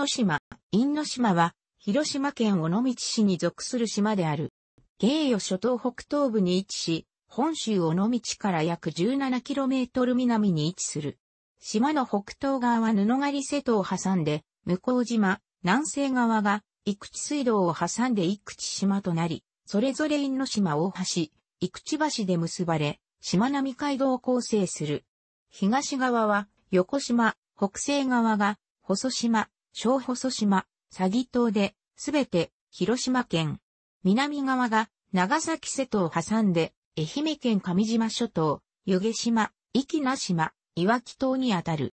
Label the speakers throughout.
Speaker 1: ノ島、因島は、広島県尾道市に属する島である。芸予諸島北東部に位置し、本州尾道から約 17km 南に位置する。島の北東側は布狩瀬戸を挟んで、向島、南西側が、幾地水道を挟んで幾地島となり、それぞれ因島大橋、幾地橋で結ばれ、島並海道を構成する。東側は、横島、北西側が、細島、小細島、佐木島で、すべて広島県。南側が長崎瀬戸を挟んで、愛媛県上島諸島、湯気島、粋名島、岩木島にあたる。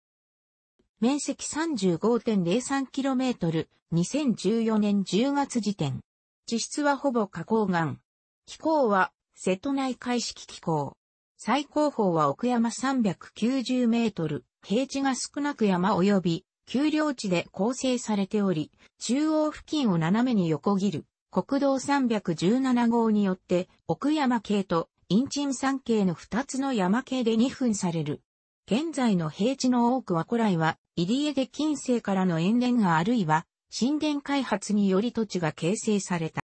Speaker 1: 面積 35.03km、2014年10月時点。地質はほぼ花崗岩。気候は、瀬戸内海式気候。最高峰は奥山390メートル、平地が少なく山及び丘陵地で構成されており、中央付近を斜めに横切る国道317号によって奥山系と陰沈山系の2つの山系で2分される。現在の平地の多くは古来は入江で近世からの塩田があるいは神殿開発により土地が形成された。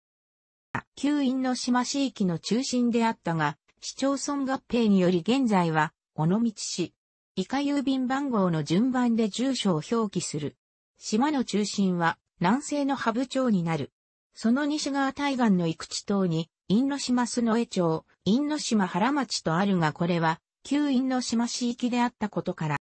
Speaker 1: 旧院の島市域の中心であったが、市町村合併により現在は、尾道市、以下郵便番号の順番で住所を表記する。島の中心は南西の羽部町になる。その西側対岸の幾地島に、因島須野江町、因島原町とあるがこれは、旧因島市域であったことから。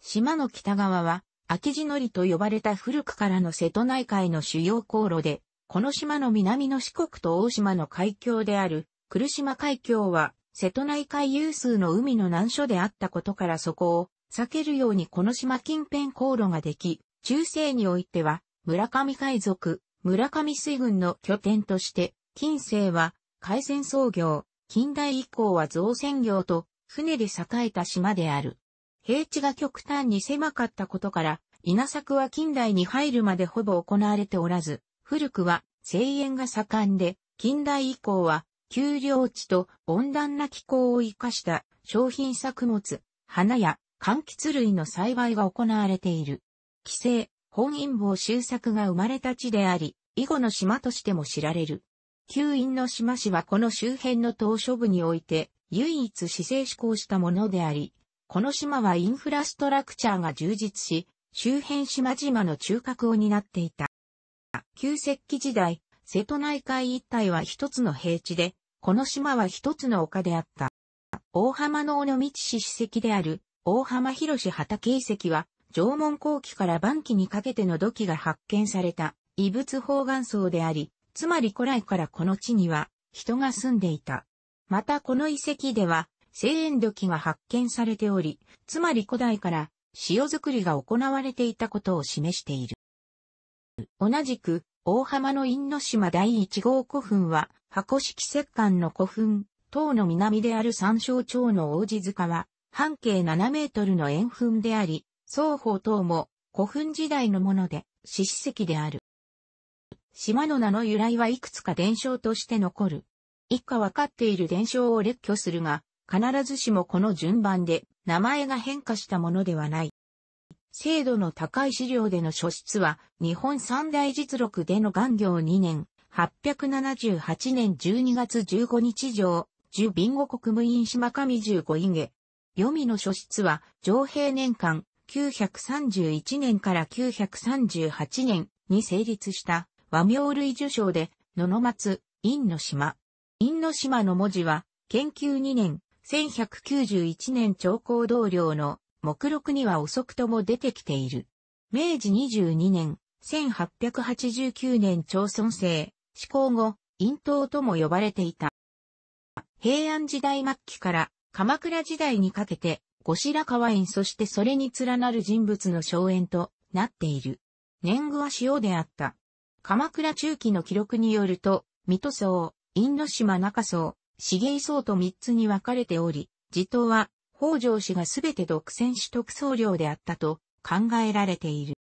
Speaker 1: 島の北側は、秋地のりと呼ばれた古くからの瀬戸内海の主要航路で、この島の南の四国と大島の海峡である、来島海峡は瀬戸内海有数の海の難所であったことからそこを避けるようにこの島近辺航路ができ、中世においては村上海賊、村上水軍の拠点として、近世は海鮮操業、近代以降は造船業と船で栄えた島である。平地が極端に狭かったことから、稲作は近代に入るまでほぼ行われておらず、古くは生塩が盛んで、近代以降は丘陵地と温暖な気候を生かした商品作物、花や柑橘類の栽培が行われている。寄生、本因坊周作が生まれた地であり、囲碁の島としても知られる。旧院の島市はこの周辺の島諸部において唯一市政施行したものであり、この島はインフラストラクチャーが充実し、周辺島々の中核を担っていた。旧石器時代、瀬戸内海一帯は一つの平地で、この島は一つの丘であった。大浜の尾道市史跡である、大浜広志畑遺跡は、縄文後期から晩期にかけての土器が発見された異物方眼層であり、つまり古来からこの地には人が住んでいた。またこの遺跡では、生塩土器が発見されており、つまり古代から塩作りが行われていたことを示している。同じく、大浜の因島第一号古墳は、箱式石棺の古墳、塔の南である山椒町の王子塚は、半径7メートルの円墳であり、双方塔も古墳時代のもので、四史石である。島の名の由来はいくつか伝承として残る。以下分かっている伝承を列挙するが、必ずしもこの順番で名前が変化したものではない。精度の高い資料での書出は、日本三大実録での元行2年、8 7 8年12月15日上、十ビンゴ国務院島上十五イ下。読みの書室は、上平年間、931年から938年に成立した和名類受賞で、野の松、院の島。院の島の文字は、研究2年、1191年長考同僚の目録には遅くとも出てきている。明治22年、1889年朝村制、施行後、陰頭とも呼ばれていた。平安時代末期から鎌倉時代にかけて、後白河院そしてそれに連なる人物の荘園となっている。年貢は塩であった。鎌倉中期の記録によると、水戸荘、因島中荘、茂井荘と三つに分かれており、地頭は北条氏がすべて独占取得僧領であったと考えられている。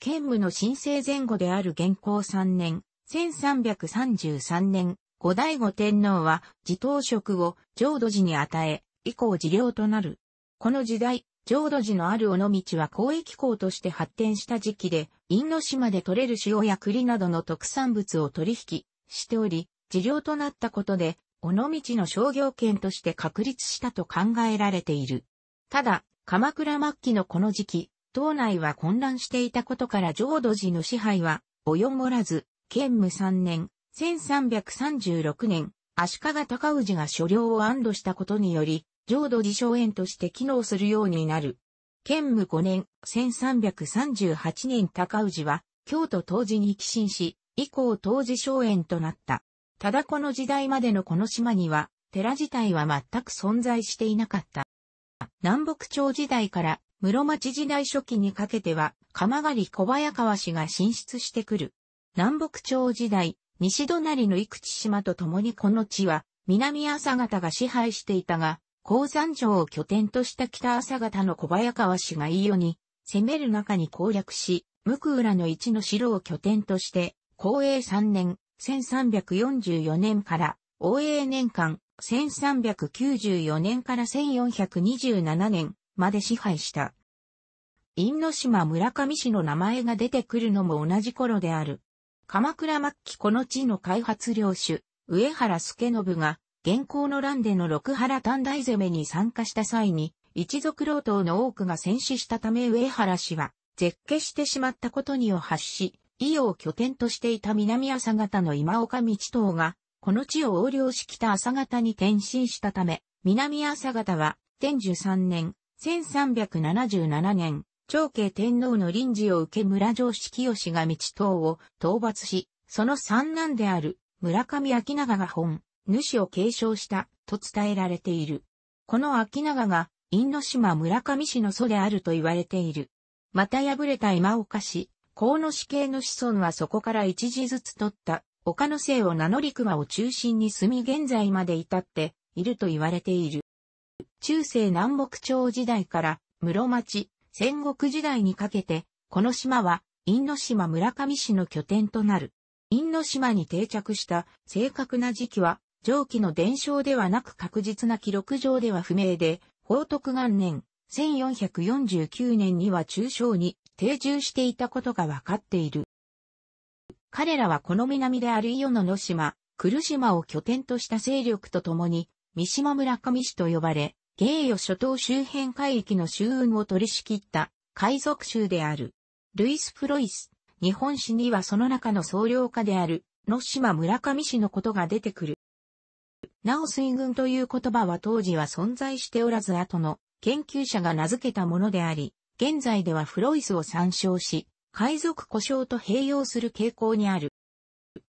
Speaker 1: 県務の申請前後である現行三年、1333年、後醍醐天皇は、自頭職を浄土寺に与え、以降寺領となる。この時代、浄土寺のある尾道は交易港として発展した時期で、因島で採れる塩や栗などの特産物を取引しており、事領となったことで、尾道の商業圏として確立したと考えられている。ただ、鎌倉末期のこの時期、島内は混乱していたことから浄土寺の支配は及もらず、建武3年、1336年、足利尊氏が所領を安堵したことにより、浄土寺荘園として機能するようになる。建武5年、1338年高氏は、京都当時に寄進し、以降当時荘園となった。ただこの時代までのこの島には、寺自体は全く存在していなかった。南北朝時代から室町時代初期にかけては、鎌狩小早川氏が進出してくる。南北朝時代、西隣の幾地島と共にこの地は、南朝方が支配していたが、鉱山城を拠点とした北朝方の小早川氏が飯尾に、攻める中に攻略し、無垢浦の一の城を拠点として、公営3年、1344年から、応永年間、1394年から1427年まで支配した。因島村上市の名前が出てくるのも同じ頃である。鎌倉末期この地の開発領主、上原助信が、現行の乱での六原短大攻めに参加した際に、一族老党の多くが戦死したため上原氏は、絶景してしまったことにを発し、伊予を拠点としていた南朝方の今岡道党が、この地を横領し北朝方に転身したため、南朝方は、天寿3年、1377年、長慶天皇の臨時を受け村上式清が道東を討伐し、その三男である村上明長が本、主を継承したと伝えられている。この明長が、因島村上氏の祖であると言われている。また敗れた今岡氏、河野氏系の子孫はそこから一時ずつ取った岡の姓を名乗り熊を中心に住み現在まで至っていると言われている。中世南北朝時代から室町、戦国時代にかけて、この島は、因島村上市の拠点となる。因島に定着した正確な時期は、上記の伝承ではなく確実な記録上では不明で、宝徳元年、1449年には中小に定住していたことがわかっている。彼らはこの南である伊予の野島、来島を拠点とした勢力とともに、三島村上市と呼ばれ、ゲイヨ諸島周辺海域の周運を取り仕切った海賊州である。ルイス・フロイス、日本史にはその中の総領家である、野島村上氏のことが出てくる。なお水軍という言葉は当時は存在しておらず後の研究者が名付けたものであり、現在ではフロイスを参照し、海賊故障と併用する傾向にある。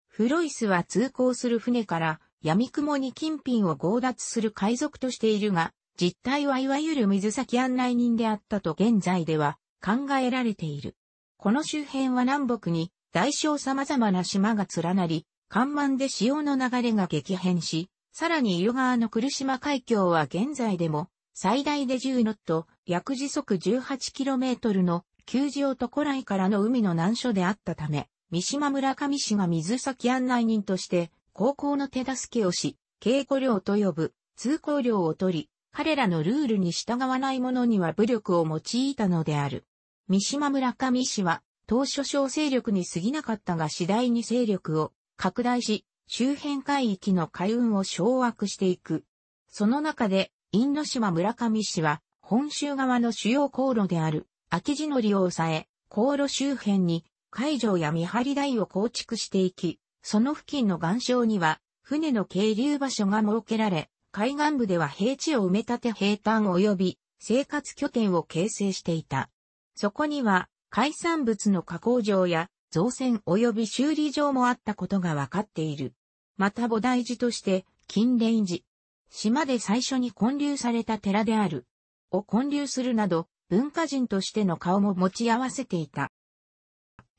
Speaker 1: フロイスは通行する船から闇雲に金品を強奪する海賊としているが、実態はいわゆる水先案内人であったと現在では考えられている。この周辺は南北に大小様々な島が連なり、干満で潮の流れが激変し、さらに予川の来島海峡は現在でも最大で10ノット、約時速 18km の旧城と古来からの海の難所であったため、三島村上氏が水先案内人として、高校の手助けをし、稽古料と呼ぶ、通行料を取り、彼らのルールに従わない者には武力を用いたのである。三島村上氏は、当初小勢力に過ぎなかったが次第に勢力を拡大し、周辺海域の海運を掌握していく。その中で、因島村上氏は、本州側の主要航路である、秋地の利を抑え、航路周辺に、海上や見張り台を構築していき、その付近の岩礁には、船の係留場所が設けられ、海岸部では平地を埋め立て平坦及び生活拠点を形成していた。そこには海産物の加工場や造船及び修理場もあったことがわかっている。また菩提寺として近連寺。島で最初に建立された寺である。を建立するなど文化人としての顔も持ち合わせていた。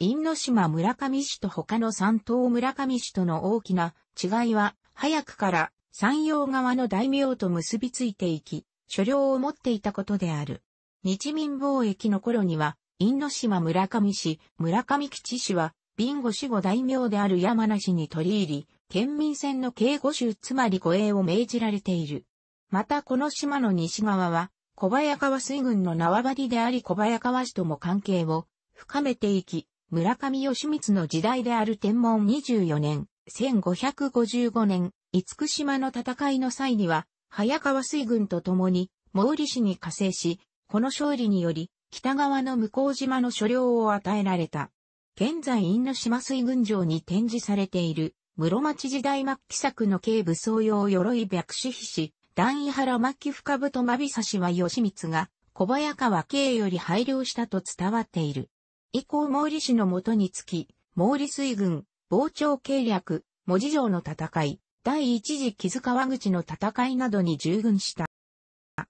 Speaker 1: 因島村上市と他の三島村上市との大きな違いは早くから山陽側の大名と結びついていき、所領を持っていたことである。日民貿易の頃には、因島村上氏、村上吉氏は、ビンゴ守護大名である山梨に取り入り、県民船の計護州つまり護衛を命じられている。またこの島の西側は、小早川水軍の縄張りであり小早川氏とも関係を深めていき、村上義満の時代である天文24年、1555年、厳島の戦いの際には、早川水軍と共に、毛利氏に加勢し、この勝利により、北側の向島の所領を与えられた。現在因島水軍城に展示されている、室町時代末期作の軽武装用鎧白紙皮士、段井原末期深太間久氏は義光が、小早川慶より配慮したと伝わっている。以降毛利氏のもとにつき、毛利水軍、傍聴計略、文字城の戦い、第一次木津川口の戦いなどに従軍した。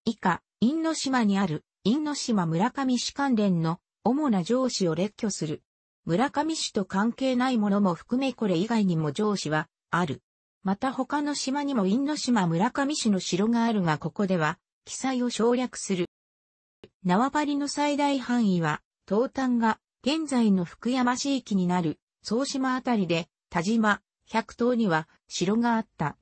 Speaker 1: 以下、因島にある、因島村上市関連の主な上司を列挙する。村上市と関係ないものも含めこれ以外にも上司はある。また他の島にも因島村上市の城があるがここでは、記載を省略する。縄張りの最大範囲は、東端が現在の福山市域になる、総島あたりで、田島、100島には城があった。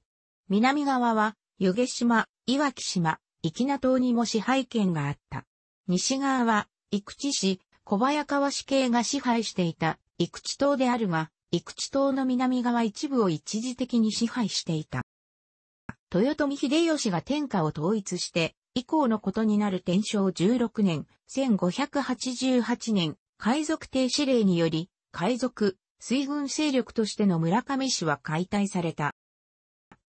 Speaker 1: 南側は、湯気島、岩木島、粋名島にも支配権があった。西側は、生地市、小早川市系が支配していた、生地島であるが、生地島の南側一部を一時的に支配していた。豊臣秀吉が天下を統一して、以降のことになる天正16年、1588年、海賊停止令により、海賊、水軍勢力としての村上市は解体された。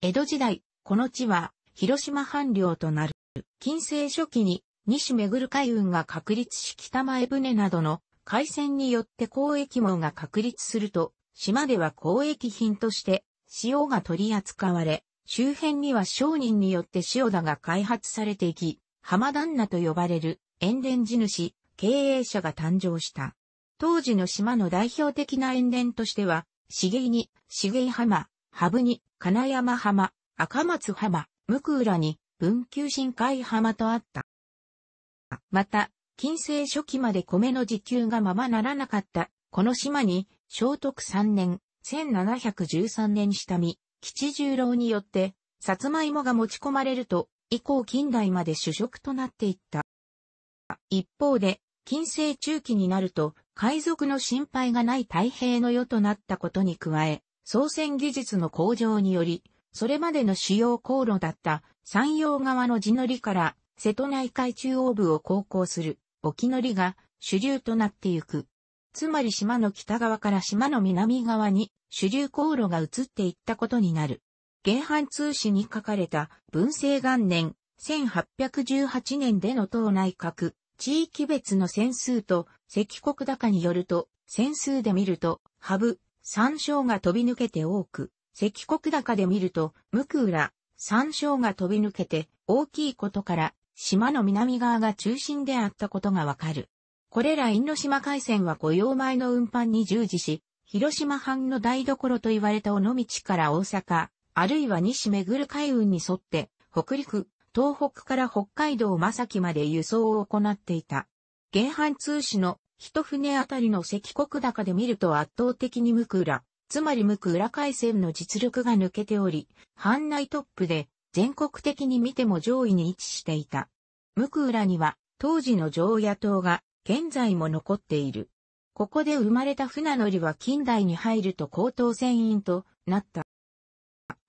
Speaker 1: 江戸時代、この地は広島藩領となる。近世初期に西めぐる海運が確立し北前船などの海戦によって交易網が確立すると、島では交易品として塩が取り扱われ、周辺には商人によって塩田が開発されていき、浜旦那と呼ばれる塩田地主、経営者が誕生した。当時の島の代表的な塩田としては、茂井に、茂井浜、羽生に、金山浜、赤松浜、向浦に、文久深海浜とあった。また、近世初期まで米の自給がままならなかった、この島に、聖徳3年、1713年下見、吉十郎によって、さつまいもが持ち込まれると、以降近代まで主食となっていった。一方で、近世中期になると、海賊の心配がない太平の世となったことに加え、操船技術の向上により、それまでの主要航路だった山陽側の地乗りから瀬戸内海中央部を航行する沖乗りが主流となってゆく。つまり島の北側から島の南側に主流航路が移っていったことになる。原版通史に書かれた文政元年1818年での党内閣地域別の戦数と、赤国高によると、戦数で見ると、ハブ、山椒が飛び抜けて多く、赤国高で見ると、ムクウラ、山椒が飛び抜けて大きいことから、島の南側が中心であったことがわかる。これら因島海戦は御用前の運搬に従事し、広島藩の台所と言われた尾道から大阪、あるいは西巡る海運に沿って、北陸、東北から北海道正木まで輸送を行っていた。原版通史の一船あたりの赤国高で見ると圧倒的に向く裏、つまり向く裏海戦の実力が抜けており、藩内トップで全国的に見ても上位に位置していた。向く裏には当時の上野党が現在も残っている。ここで生まれた船乗りは近代に入ると高等船員となった。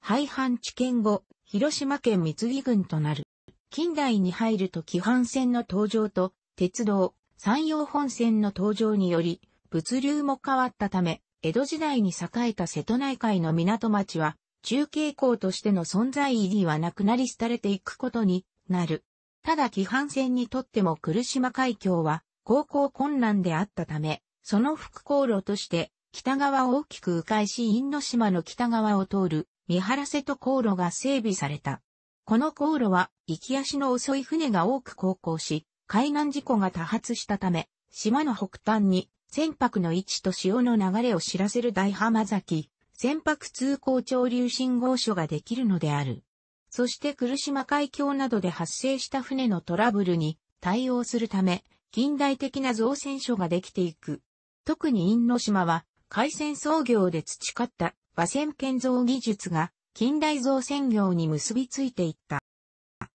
Speaker 1: 廃藩置県後、広島県三木郡となる。近代に入ると基阪線の登場と、鉄道、山陽本線の登場により、物流も変わったため、江戸時代に栄えた瀬戸内海の港町は、中継港としての存在意義はなくなり廃れていくことになる。ただ基阪線にとっても来島海峡は、航行困難であったため、その復航路として、北側を大きく迂回し、因島の北側を通る、見晴らせと航路が整備された。この航路は、行き足の遅い船が多く航行し、海難事故が多発したため、島の北端に、船舶の位置と潮の流れを知らせる大浜崎、船舶通行潮流信号所ができるのである。そして来島海峡などで発生した船のトラブルに対応するため、近代的な造船所ができていく。特に因島は、海鮮操業で培った和船建造技術が近代造船業に結びついていった。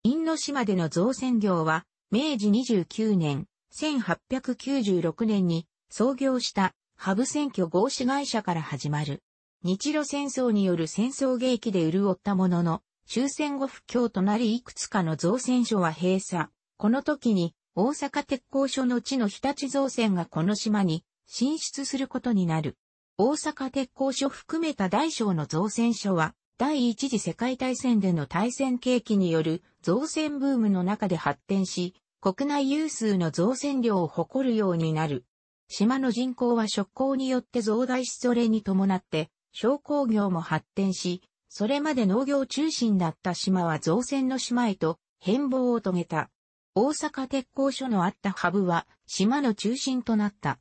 Speaker 1: 因島での造船業は、明治29年、1896年に創業したハブ選挙合資会社から始まる。日露戦争による戦争芸で潤ったものの、終戦後不況となりいくつかの造船所は閉鎖。この時に大阪鉄工所の地の日立造船がこの島に進出することになる。大阪鉄工所含めた大小の造船所は、第一次世界大戦での対戦契機による造船ブームの中で発展し、国内有数の造船量を誇るようになる。島の人口は食工によって増大しそれに伴って商工業も発展し、それまで農業中心だった島は造船の島へと変貌を遂げた。大阪鉄工所のあったハブは島の中心となった。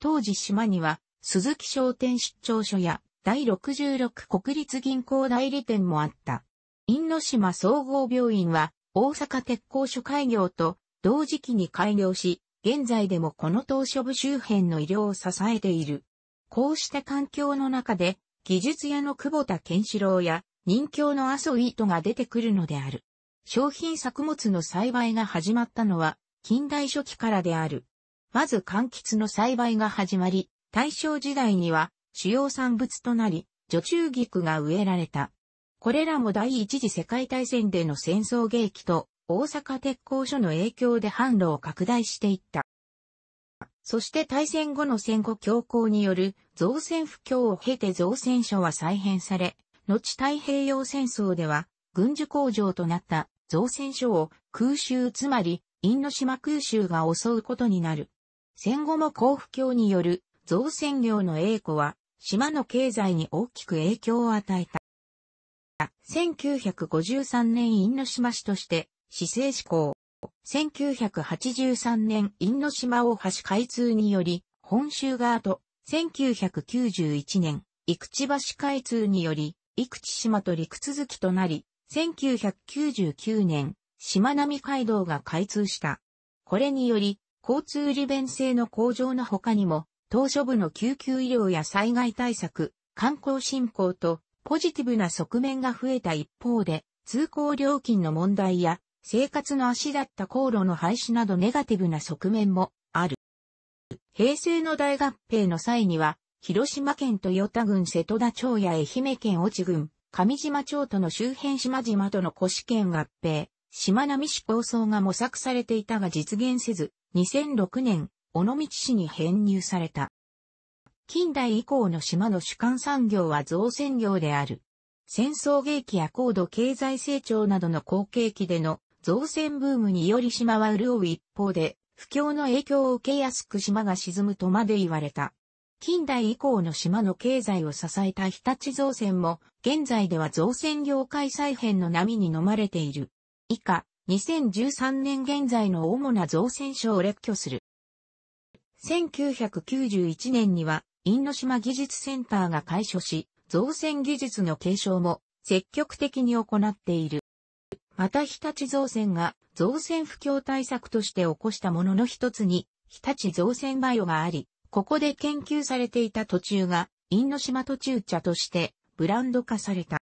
Speaker 1: 当時島には鈴木商店出張所や第66国立銀行代理店もあった。因島総合病院は大阪鉄工所開業と同時期に開業し、現在でもこの島所部周辺の医療を支えている。こうした環境の中で、技術屋の久保田健志郎や人形の麻生糸が出てくるのである。商品作物の栽培が始まったのは近代初期からである。まず柑橘の栽培が始まり、大正時代には主要産物となり、女中菊が植えられた。これらも第一次世界大戦での戦争迎撃と大阪鉄工所の影響で販路を拡大していった。そして大戦後の戦後強行による造船不況を経て造船所は再編され、後太平洋戦争では軍需工場となった造船所を空襲つまり、因島空襲が襲うことになる。戦後も甲府橋による造船業の栄光は、島の経済に大きく影響を与えた。1953年因島市として、市政施行。1983年因島大橋開通により、本州側と、1991年、生口橋開通により、生口島と陸続きとなり、1999年、島並海道が開通した。これにより、交通利便性の向上の他にも、島初部の救急医療や災害対策、観光振興とポジティブな側面が増えた一方で、通行料金の問題や生活の足だった航路の廃止などネガティブな側面もある。平成の大合併の際には、広島県豊田郡瀬戸田町や愛媛県越智郡、上島町との周辺島々との古市圏合併、島並市構想が模索されていたが実現せず、2006年、尾道市に編入された。近代以降の島の主幹産業は造船業である。戦争芸や高度経済成長などの後景気での造船ブームにより島は潤う一方で、不況の影響を受けやすく島が沈むとまで言われた。近代以降の島の経済を支えた日立造船も、現在では造船業界再編の波に飲まれている。以下、2013年現在の主な造船所を列挙する。1991年には、因島技術センターが開所し、造船技術の継承も積極的に行っている。また日立造船が造船不況対策として起こしたものの一つに、日立造船バイオがあり、ここで研究されていた途中が、因島途中茶としてブランド化された。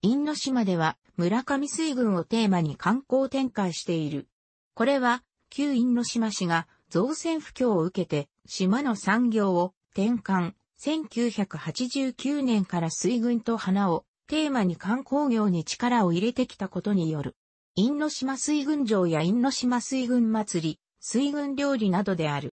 Speaker 1: 因島では村上水軍をテーマに観光展開している。これは、旧因島市が造船不況を受けて、島の産業を転換。1989年から水軍と花をテーマに観光業に力を入れてきたことによる。因島水軍城や因島水軍祭り、水軍料理などである。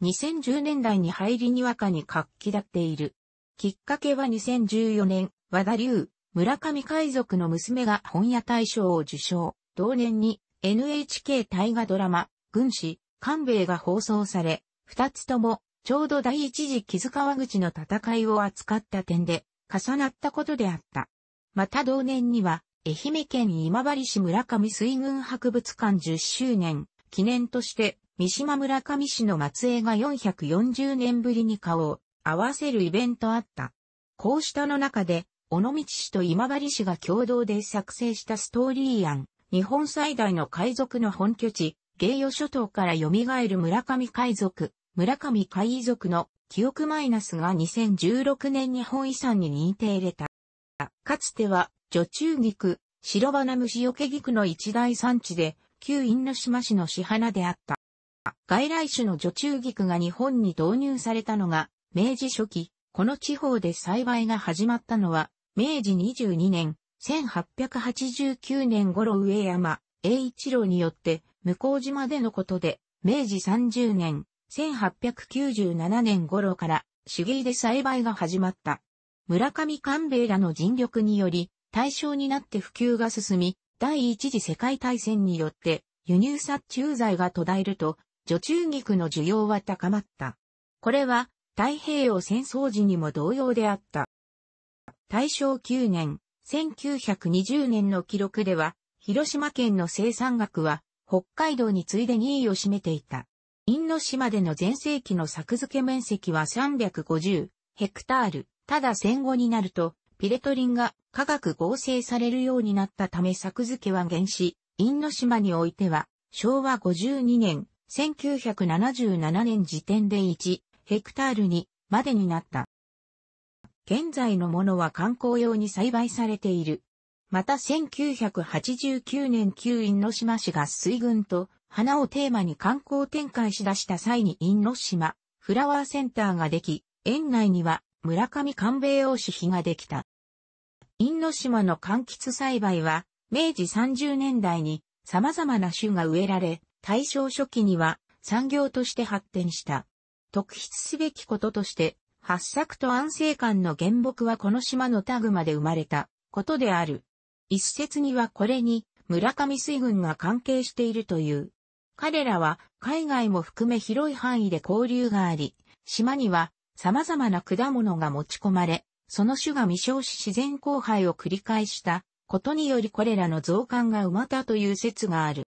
Speaker 1: 2010年代に入りにわかに活気立っている。きっかけは2014年、和田流、村上海賊の娘が本屋大賞を受賞。同年に NHK 大河ドラマ、軍師、官兵衛が放送され、二つとも、ちょうど第一次木津川口の戦いを扱った点で、重なったことであった。また同年には、愛媛県今治市村上水軍博物館10周年、記念として、三島村上市の末裔が440年ぶりに顔を合わせるイベントあった。こうしたの中で、尾道市と今治市が共同で作成したストーリー案、日本最大の海賊の本拠地、芸予諸島から蘇る村上海賊、村上海遺族の記憶マイナスが2016年日本遺産に認定れた。かつては、女中菊、白花虫よけ菊の一大産地で、旧因島市の市花であった。外来種の女中菊が日本に導入されたのが、明治初期、この地方で栽培が始まったのは、明治22年、1889年頃上山、栄一郎によって、向島でのことで、明治30年、1897年頃から手芸で栽培が始まった。村上官兵衛らの尽力により、対象になって普及が進み、第一次世界大戦によって輸入殺虫剤が途絶えると、女中菊の需要は高まった。これは太平洋戦争時にも同様であった。大正9年、1920年の記録では、広島県の生産額は北海道に次いで2位を占めていた。因島での全盛期の作付け面積は350ヘクタール。ただ戦後になると、ピレトリンが化学合成されるようになったため作付けは原始、因島においては、昭和52年、1977年時点で1ヘクタールにまでになった。現在のものは観光用に栽培されているまた1989年旧因島市が水軍と花をテーマに観光展開し出した際に因島フラワーセンターができ、園内には村上官兵衛王子碑ができた。因島の柑橘栽培は明治30年代に様々な種が植えられ、大正初期には産業として発展した。特筆すべきこととして、八作と安静館の原木はこの島のタグまで生まれたことである。一説にはこれに村上水軍が関係しているという。彼らは海外も含め広い範囲で交流があり、島には様々な果物が持ち込まれ、その種が未消し自然交配を繰り返したことによりこれらの増刊が埋まったという説がある。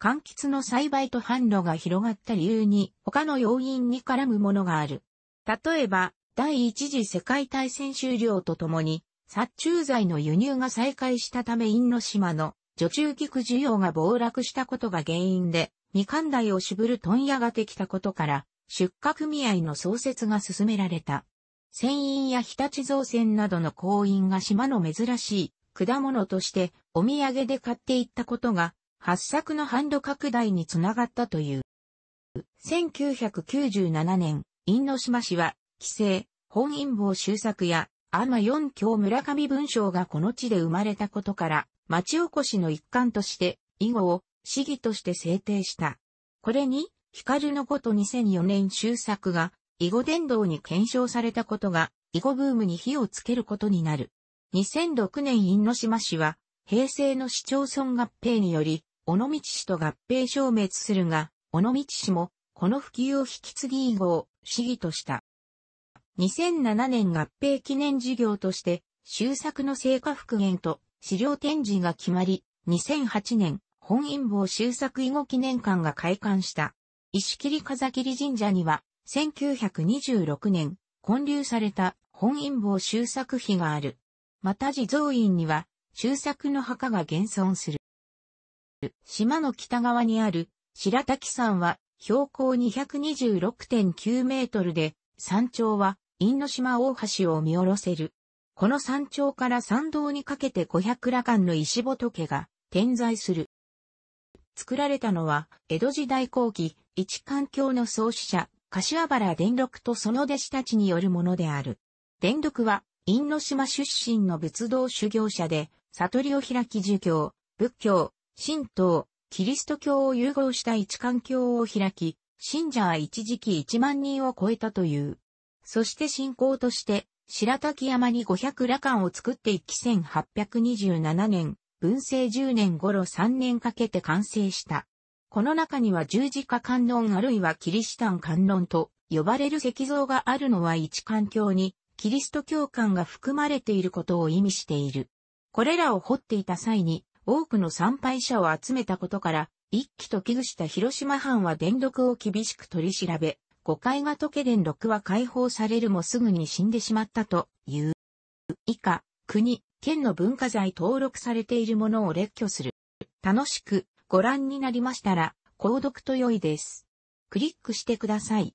Speaker 1: 柑橘の栽培と販路が広がった理由に他の要因に絡むものがある。例えば、第一次世界大戦終了とともに殺虫剤の輸入が再開したため因島の女中菊需要が暴落したことが原因で、未完代台を渋る問屋ができたことから、出荷組合の創設が進められた。船員や日立造船などの行員が島の珍しい果物としてお土産で買っていったことが発作の販路拡大につながったという。1997年、因島市は、規制、本因坊修作やアマ四教村上文章がこの地で生まれたことから、町おこしの一環として、以後を、市議として制定した。これに、光のこと2004年修作が、囲碁伝道に検証されたことが、囲碁ブームに火をつけることになる。2006年因島市は、平成の市町村合併により、尾道市と合併消滅するが、尾道市も、この普及を引き継ぎ以後、市議とした。2007年合併記念事業として、修作の成果復元と資料展示が決まり、2008年、本因坊修作囲碁記念館が開館した。石切風切神社には、1926年、建立された本因坊修作碑がある。また地蔵院には、修作の墓が現存する。島の北側にある白滝山は標高226.9メートルで、山頂は因島大橋を見下ろせる。この山頂から山道にかけて五百羅漢の石仏が点在する。作られたのは、江戸時代後期、一環境の創始者、柏原伝六とその弟子たちによるものである。伝六は、因島出身の仏道修行者で、悟りを開き儒教、仏教、神道、キリスト教を融合した一環境を開き、信者は一時期一万人を超えたという。そして信仰として、白滝山に500羅漢を作っていき1827年、文政10年頃3年かけて完成した。この中には十字架観音あるいはキリシタン観音と呼ばれる石像があるのは一環境にキリスト教観が含まれていることを意味している。これらを掘っていた際に多くの参拝者を集めたことから一気と危惧した広島藩は伝読を厳しく取り調べ、誤解が解け連6は解放されるもすぐに死んでしまったという。以下、国、県の文化財登録されているものを列挙する。楽しくご覧になりましたら、購読と良いです。クリックしてください。